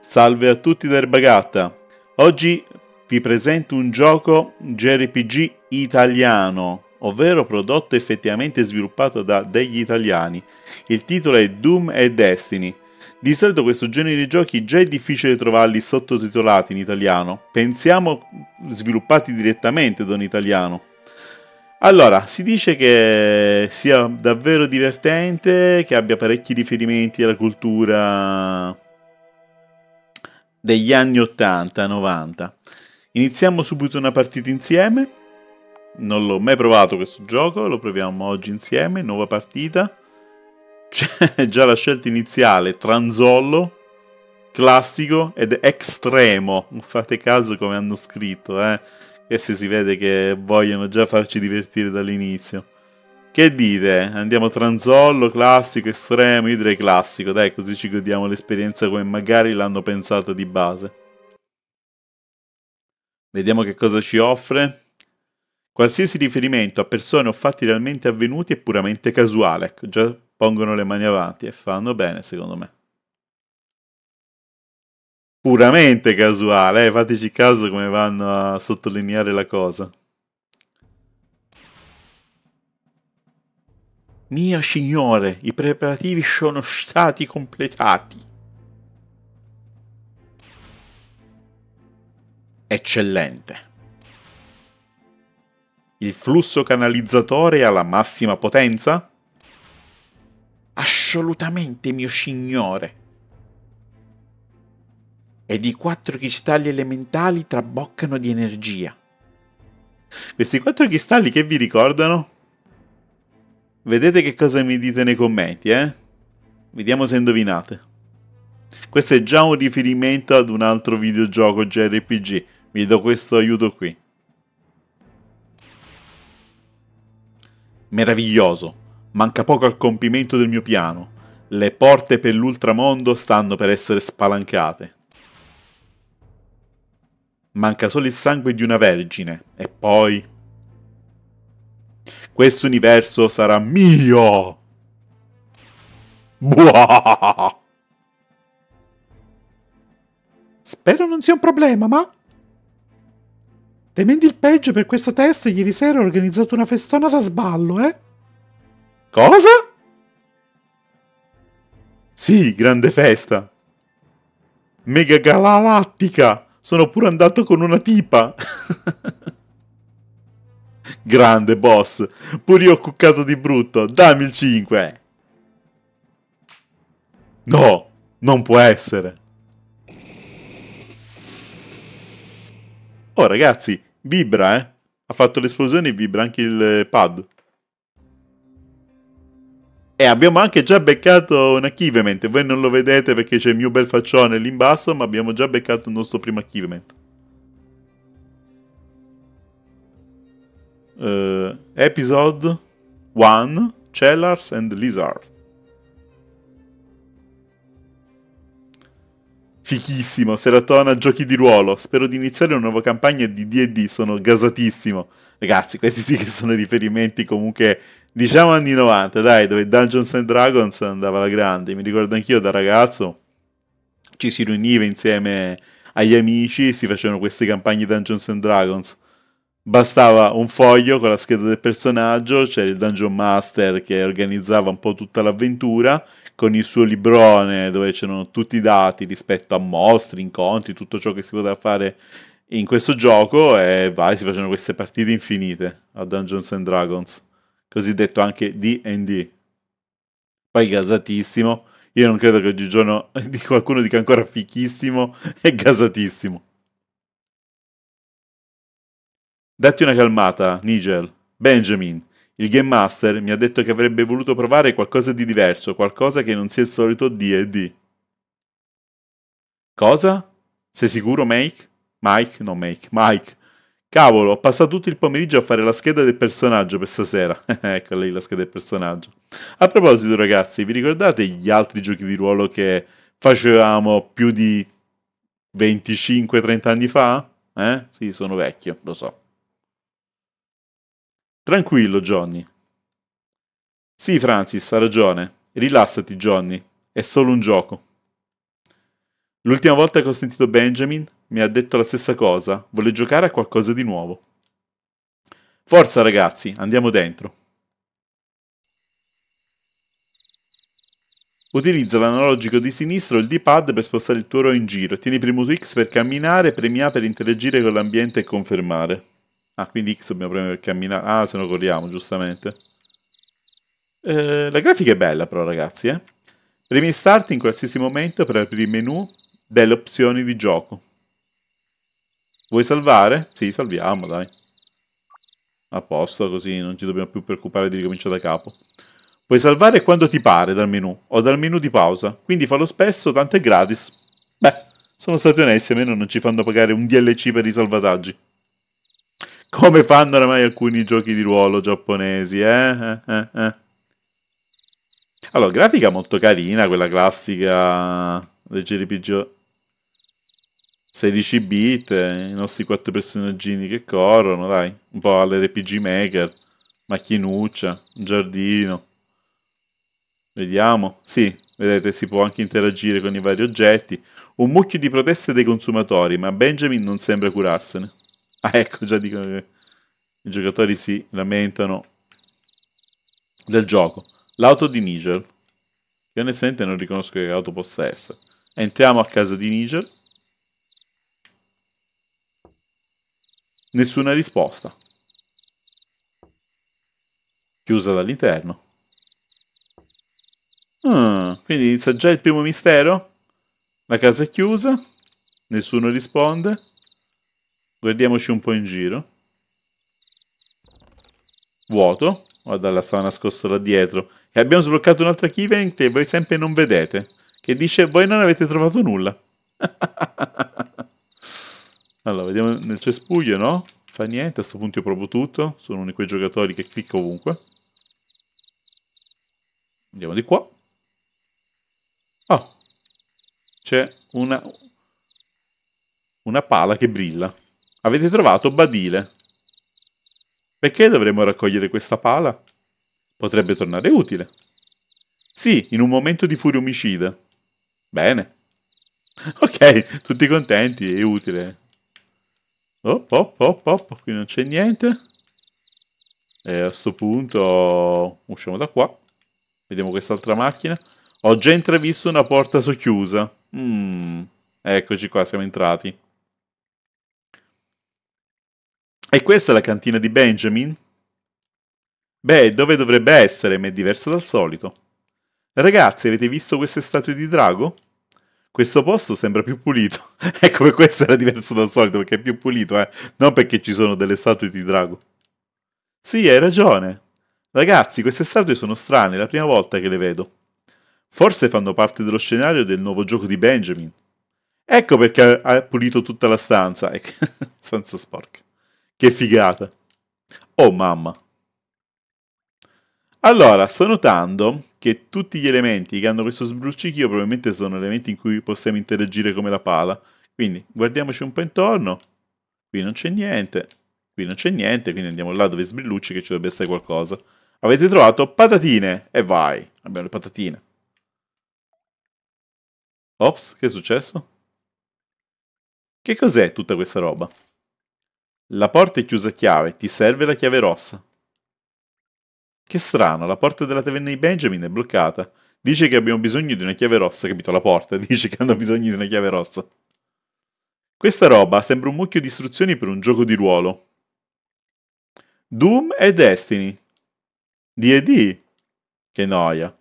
Salve a tutti da Erbagatta, Oggi vi presento un gioco JRPG italiano, ovvero prodotto effettivamente sviluppato da degli italiani. Il titolo è Doom e Destiny. Di solito questo genere di giochi già è difficile trovarli sottotitolati in italiano. Pensiamo sviluppati direttamente da un italiano. Allora, si dice che sia davvero divertente, che abbia parecchi riferimenti alla cultura degli anni 80-90. Iniziamo subito una partita insieme. Non l'ho mai provato questo gioco, lo proviamo oggi insieme, nuova partita. C'è già la scelta iniziale, transollo, classico ed estremo. Fate caso come hanno scritto, eh se si vede che vogliono già farci divertire dall'inizio. Che dite? Andiamo tranzollo, classico, estremo? Io direi classico, dai, così ci godiamo l'esperienza come magari l'hanno pensata di base. Vediamo che cosa ci offre. Qualsiasi riferimento a persone o fatti realmente avvenuti è puramente casuale. Ecco, già pongono le mani avanti e fanno bene, secondo me puramente casuale, eh? fateci caso come vanno a sottolineare la cosa. Mio signore, i preparativi sono stati completati. Eccellente. Il flusso canalizzatore ha la massima potenza? Assolutamente, mio signore ed i quattro cristalli elementali traboccano di energia. Questi quattro cristalli che vi ricordano? Vedete che cosa mi dite nei commenti, eh? Vediamo se indovinate. Questo è già un riferimento ad un altro videogioco JRPG. Vi do questo aiuto qui. Meraviglioso. Manca poco al compimento del mio piano. Le porte per l'ultramondo stanno per essere spalancate. Manca solo il sangue di una vergine. E poi... Questo universo sarà mio! Buah! Spero non sia un problema, ma... Temendo il peggio per questo test, ieri sera ho organizzato una festona da sballo, eh? Cosa? Sì, grande festa! Mega galattica! Sono pure andato con una tipa. Grande boss. pur io ho cuccato di brutto. Dammi il 5. No, non può essere. Oh ragazzi, vibra eh. Ha fatto l'esplosione e vibra anche il pad. E eh, abbiamo anche già beccato un achievement, voi non lo vedete perché c'è il mio bel faccione lì in basso, ma abbiamo già beccato il nostro primo achievement. Uh, eh, episode 1, Cellars and Lizard. Fichissimo, seratona, giochi di ruolo. Spero di iniziare una nuova campagna di DD, sono gasatissimo. Ragazzi, questi sì che sono riferimenti comunque diciamo anni 90, dai, dove Dungeons and Dragons andava alla grande. Mi ricordo anch'io da ragazzo ci si riuniva insieme agli amici e si facevano queste campagne Dungeons and Dragons. Bastava un foglio con la scheda del personaggio, c'era il Dungeon Master che organizzava un po' tutta l'avventura con il suo librone dove c'erano tutti i dati rispetto a mostri, incontri, tutto ciò che si poteva fare in questo gioco e vai, si facevano queste partite infinite a Dungeons and Dragons cosiddetto anche D&D. Poi gasatissimo, io non credo che oggigiorno qualcuno dica ancora fichissimo e gasatissimo. Datti una calmata, Nigel. Benjamin, il Game Master mi ha detto che avrebbe voluto provare qualcosa di diverso, qualcosa che non sia il solito D&D. Cosa? Sei sicuro, Mike? Mike, no Mike, Mike. Cavolo, ho passato tutto il pomeriggio a fare la scheda del personaggio per stasera. ecco lei la scheda del personaggio. A proposito, ragazzi, vi ricordate gli altri giochi di ruolo che facevamo più di 25-30 anni fa? Eh? Sì, sono vecchio, lo so. Tranquillo, Johnny. Sì, Francis, ha ragione. Rilassati, Johnny. È solo un gioco. L'ultima volta che ho sentito Benjamin mi ha detto la stessa cosa, vuole giocare a qualcosa di nuovo. Forza ragazzi, andiamo dentro. Utilizza l'analogico di sinistra o il D-pad per spostare il tuo RO in giro. Tieni premuto X per camminare, premi A per interagire con l'ambiente e confermare. Ah, quindi X dobbiamo premere per camminare. Ah, se no corriamo, giustamente. Eh, la grafica è bella però, ragazzi, eh. Premi Start in qualsiasi momento per aprire il menu delle opzioni di gioco. Vuoi salvare? Sì, salviamo, dai. A posto, così non ci dobbiamo più preoccupare di ricominciare da capo. Puoi salvare quando ti pare dal menu o dal menu di pausa, quindi fallo spesso, tanto è gratis. Beh, sono stati onesti, almeno non ci fanno pagare un DLC per i salvataggi. Come fanno oramai alcuni giochi di ruolo giapponesi, eh? eh, eh, eh. Allora, grafica molto carina, quella classica leggeri pigio 16 bit, eh, i nostri quattro personaggini che corrono, dai, un po' all'RPG Maker, macchinuccia, giardino. Vediamo, sì, vedete si può anche interagire con i vari oggetti. Un mucchio di proteste dei consumatori, ma Benjamin non sembra curarsene. Ah ecco, già dicono che i giocatori si lamentano del gioco. L'auto di Nigel, che onestamente non riconosco che auto possa essere. Entriamo a casa di Nigel. Nessuna risposta. Chiusa dall'interno. Ah, quindi inizia già il primo mistero. La casa è chiusa. Nessuno risponde. Guardiamoci un po' in giro. Vuoto. Guarda, la stava nascosto là dietro. E abbiamo sbloccato un'altra key event e voi sempre non vedete che dice voi non avete trovato nulla. allora, vediamo nel cespuglio, no? Fa niente, a questo punto io provo tutto, sono uno di quei giocatori che clicco ovunque. Andiamo di qua. Oh, c'è una, una pala che brilla. Avete trovato Badile. Perché dovremmo raccogliere questa pala? Potrebbe tornare utile. Sì, in un momento di furia omicida. Bene. Ok, tutti contenti, è utile. Oh, oh, oh, oh, qui non c'è niente. E a questo punto usciamo da qua. Vediamo quest'altra macchina. Ho già intravisto una porta socchiusa. Mm. Eccoci qua, siamo entrati. E questa è la cantina di Benjamin? Beh, dove dovrebbe essere, ma è diversa dal solito. Ragazzi, avete visto queste statue di drago? questo posto sembra più pulito. ecco, per questo era diverso dal solito, perché è più pulito, eh. Non perché ci sono delle statue di drago. Sì, hai ragione. Ragazzi, queste statue sono strane, è la prima volta che le vedo. Forse fanno parte dello scenario del nuovo gioco di Benjamin. Ecco perché ha pulito tutta la stanza. Ecco, stanza sporca. Che figata. Oh mamma. Allora, sto notando che tutti gli elementi che hanno questo sbruccichio probabilmente sono elementi in cui possiamo interagire come la pala. Quindi guardiamoci un po' intorno. Qui non c'è niente. Qui non c'è niente, quindi andiamo là dove sbrillucci che ci dovrebbe essere qualcosa. Avete trovato patatine! E vai! Abbiamo le patatine. Ops, che è successo? Che cos'è tutta questa roba? La porta è chiusa a chiave, ti serve la chiave rossa. Che strano, la porta della taverna di Benjamin è bloccata. Dice che abbiamo bisogno di una chiave rossa, capito? La porta dice che hanno bisogno di una chiave rossa. Questa roba sembra un mucchio di istruzioni per un gioco di ruolo. Doom e Destiny. D&D. Che noia.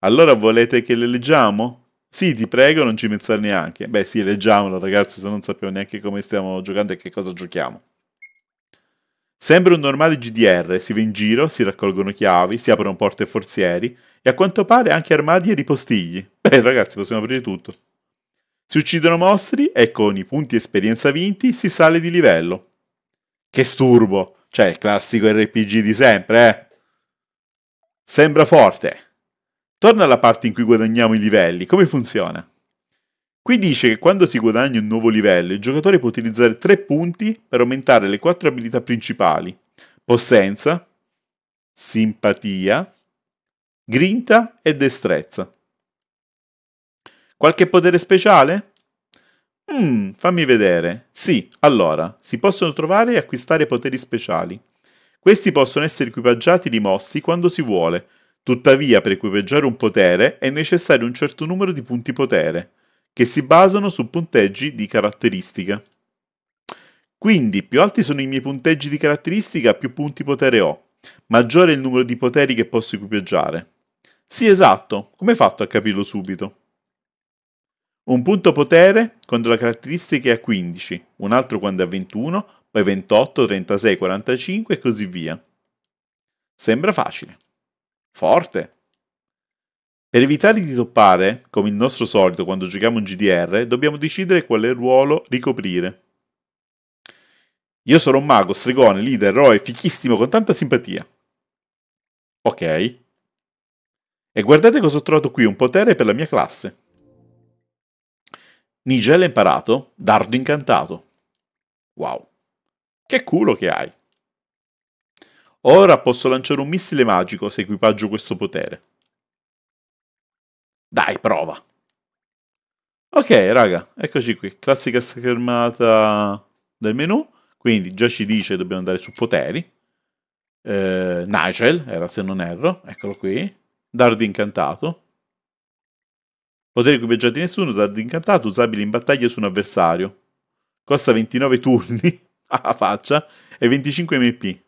Allora volete che le leggiamo? Sì, ti prego, non ci pensare neanche. Beh, sì, leggiamolo, ragazzi, se non sappiamo neanche come stiamo giocando e che cosa giochiamo. Sembra un normale GDR, si va in giro, si raccolgono chiavi, si aprono porte e forzieri e a quanto pare anche armadi e ripostigli. Beh, ragazzi, possiamo aprire tutto. Si uccidono mostri e con i punti esperienza vinti si sale di livello. Che sturbo! Cioè, il classico RPG di sempre, eh? Sembra forte. Torna alla parte in cui guadagniamo i livelli, come funziona? Qui dice che quando si guadagna un nuovo livello, il giocatore può utilizzare 3 punti per aumentare le 4 abilità principali: possenza, simpatia, grinta e destrezza. Qualche potere speciale? Mmm, fammi vedere. Sì, allora, si possono trovare e acquistare poteri speciali. Questi possono essere equipaggiati e rimossi quando si vuole. Tuttavia, per equipaggiare un potere è necessario un certo numero di punti potere che si basano su punteggi di caratteristica. Quindi più alti sono i miei punteggi di caratteristica, più punti potere ho. Maggiore è il numero di poteri che posso equipaggiare. Sì, esatto, come hai fatto a capirlo subito? Un punto potere quando la caratteristica è a 15, un altro quando è a 21, poi 28, 36, 45 e così via. Sembra facile. Forte. Per evitare di toppare, come il nostro solito quando giochiamo un GDR, dobbiamo decidere quale ruolo ricoprire. Io sono un mago, stregone, leader, eroe, fichissimo, con tanta simpatia. Ok. E guardate cosa ho trovato qui, un potere per la mia classe. Nigella imparato, dardo incantato. Wow. Che culo che hai. Ora posso lanciare un missile magico se equipaggio questo potere. Dai, prova. Ok, raga, eccoci qui. Classica schermata del menu. Quindi già ci dice che dobbiamo andare su poteri. Eh, Nigel, era se non erro, eccolo qui. Dardo incantato. Poteri equipaggiati nessuno, dardo incantato, usabile in battaglia su un avversario. Costa 29 turni alla faccia e 25 MP.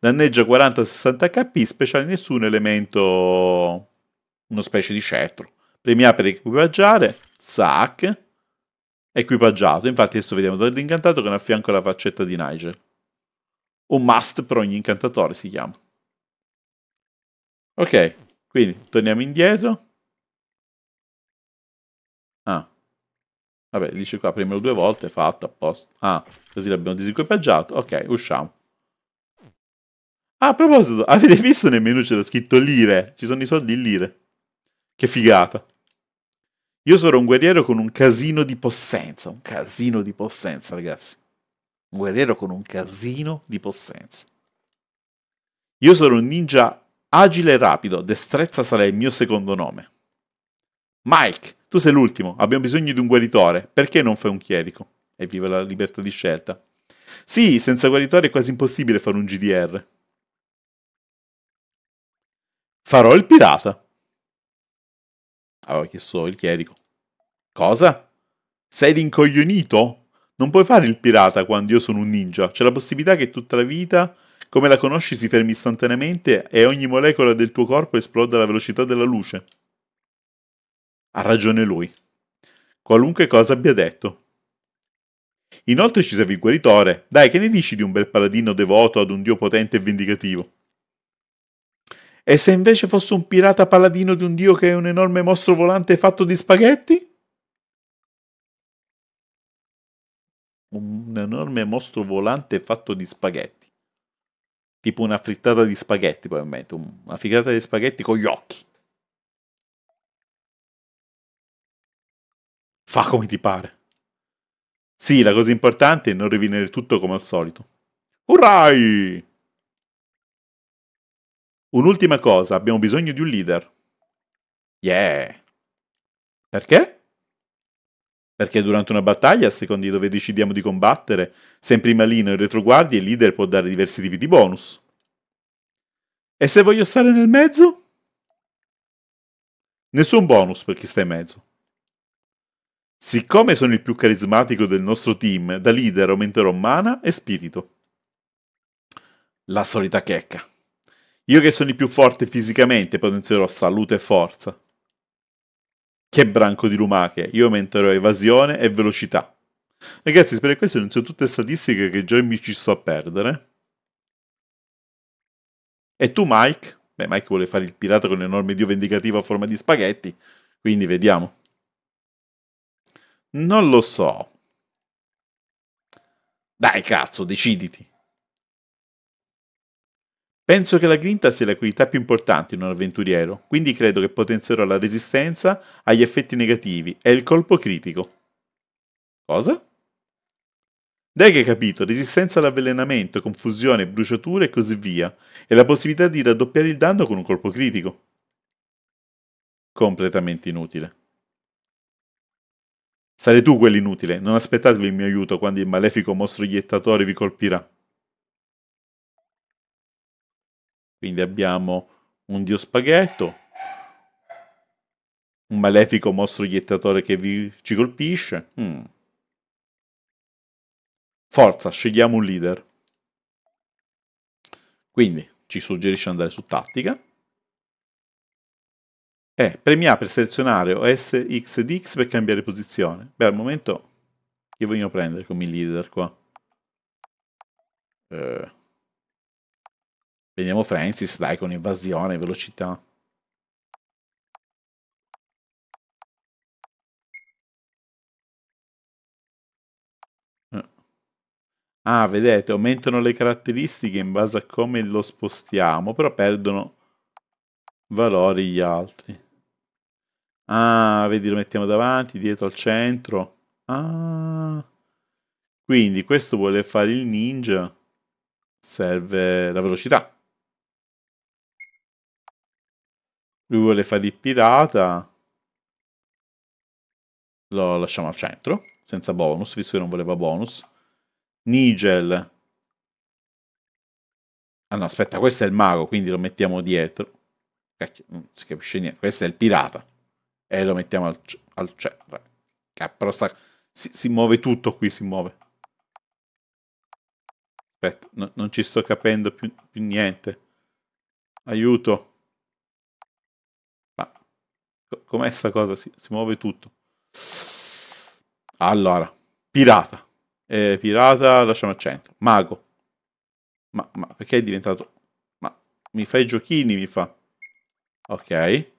Danneggia 40-60 HP, speciale nessun elemento... Uno specie di scettro. Premia per equipaggiare, Zack, equipaggiato. Infatti adesso vediamo dall'incantato che è a fianco alla faccetta di Nigel. Un must per ogni incantatore si chiama. Ok, quindi torniamo indietro. Ah, vabbè, dice qua, premelo due volte, fatto, apposta. Ah, così l'abbiamo disequipaggiato. Ok, usciamo. Ah, a proposito, avete visto nel menu c'era scritto lire? Ci sono i soldi in lire. Che figata. Io sono un guerriero con un casino di possenza, un casino di possenza, ragazzi. Un guerriero con un casino di possenza. Io sono un ninja agile e rapido, destrezza sarà il mio secondo nome. Mike, tu sei l'ultimo, abbiamo bisogno di un guaritore, perché non fai un chierico? E viva la libertà di scelta. Sì, senza guaritore è quasi impossibile fare un GDR. Farò il pirata aveva chiesto il chierico. Cosa? Sei rincoglionito? Non puoi fare il pirata quando io sono un ninja. C'è la possibilità che tutta la vita, come la conosci, si fermi istantaneamente e ogni molecola del tuo corpo esploda alla velocità della luce. Ha ragione lui. Qualunque cosa abbia detto. Inoltre ci serve il guaritore. Dai, che ne dici di un bel paladino devoto ad un dio potente e vendicativo? E se invece fosse un pirata paladino di un dio che è un enorme mostro volante fatto di spaghetti? Un enorme mostro volante fatto di spaghetti. Tipo una frittata di spaghetti, probabilmente. Una frittata di spaghetti con gli occhi. Fa come ti pare. Sì, la cosa importante è non rovinare tutto come al solito. Urrai! Un'ultima cosa, abbiamo bisogno di un leader. Yeah. Perché? Perché durante una battaglia, a seconda di dove decidiamo di combattere, se in prima linea o in retroguardia, il leader può dare diversi tipi di bonus. E se voglio stare nel mezzo? Nessun bonus per chi sta in mezzo. Siccome sono il più carismatico del nostro team, da leader aumenterò mana e spirito. La solita checca. Io che sono il più forte fisicamente potenzierò salute e forza. Che branco di lumache, io aumenterò evasione e velocità. Ragazzi, spero che queste non siano tutte statistiche che già mi ci sto a perdere. E tu Mike? Beh, Mike vuole fare il pirata con un enorme dio vendicativo a forma di spaghetti, quindi vediamo. Non lo so. Dai cazzo, deciditi. Penso che la grinta sia la qualità più importante in un avventuriero, quindi credo che potenzierò la resistenza agli effetti negativi e il colpo critico. Cosa? Dai che hai capito, resistenza all'avvelenamento, confusione, bruciature e così via, e la possibilità di raddoppiare il danno con un colpo critico. Completamente inutile. Sarai tu quell'inutile, non aspettatevi il mio aiuto quando il malefico mostro iettatore vi colpirà. Quindi abbiamo un dio spaghetto, un malefico mostro iettatore che vi, ci colpisce. Mm. Forza, scegliamo un leader. Quindi ci suggerisce andare su tattica. E premia per selezionare o X ed X per cambiare posizione. Beh, al momento che voglio prendere come leader qua? Eh. Vediamo Francis, dai, con invasione, velocità. Eh. Ah, vedete, aumentano le caratteristiche in base a come lo spostiamo, però perdono valori gli altri. Ah, vedi, lo mettiamo davanti, dietro al centro. Ah. Quindi questo vuole fare il ninja. Serve la velocità. Lui vuole fare il pirata. Lo lasciamo al centro, senza bonus, visto che non voleva bonus. Nigel. Ah no, aspetta, questo è il mago, quindi lo mettiamo dietro. Cacchio, non si capisce niente. Questo è il pirata. E lo mettiamo al, al centro. Però sta... Si, si muove tutto qui, si muove. Aspetta, no, non ci sto capendo più, più niente. Aiuto. Com'è sta cosa? Si, si muove tutto. Allora, pirata. Eh, pirata lasciamo al centro. Mago. Ma, ma perché è diventato... Ma mi fa i giochini, mi fa. Ok.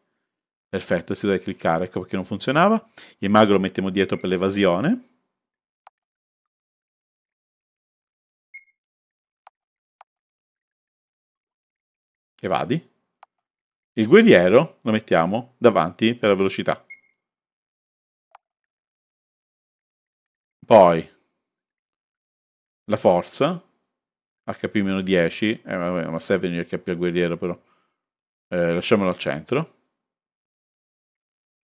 Perfetto, si deve cliccare, ecco perché non funzionava. Il mago lo mettiamo dietro per l'evasione. Evadi. Il guerriero lo mettiamo davanti per la velocità. Poi la forza, HP-10, eh, vabbè, ma serve il HP al guerriero però, eh, lasciamolo al centro.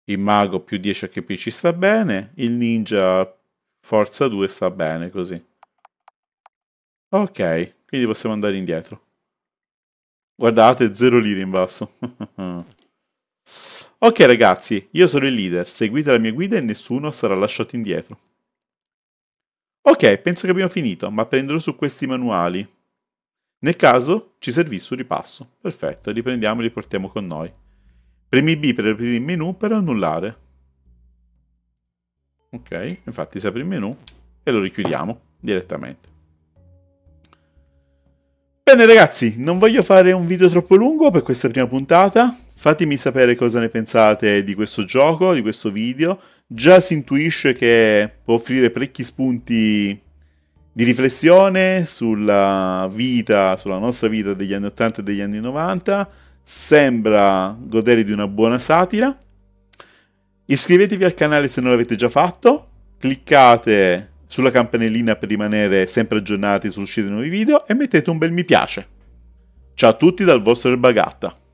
Il mago più 10 HP ci sta bene, il ninja forza 2 sta bene così. Ok, quindi possiamo andare indietro. Guardate, zero lire in basso. ok ragazzi, io sono il leader, seguite la mia guida e nessuno sarà lasciato indietro. Ok, penso che abbiamo finito, ma prenderò su questi manuali. Nel caso ci servisse un ripasso. Perfetto, li prendiamo e li portiamo con noi. Premi B per aprire il menu per annullare. Ok, infatti si apre il menu e lo richiudiamo direttamente. Bene ragazzi, non voglio fare un video troppo lungo per questa prima puntata, fatemi sapere cosa ne pensate di questo gioco, di questo video, già si intuisce che può offrire parecchi spunti di riflessione sulla vita, sulla nostra vita degli anni 80 e degli anni 90, sembra godere di una buona satira. Iscrivetevi al canale se non l'avete già fatto, cliccate sulla campanellina per rimanere sempre aggiornati sull'uscita di nuovi video e mettete un bel mi piace. Ciao a tutti dal vostro Erbagatta.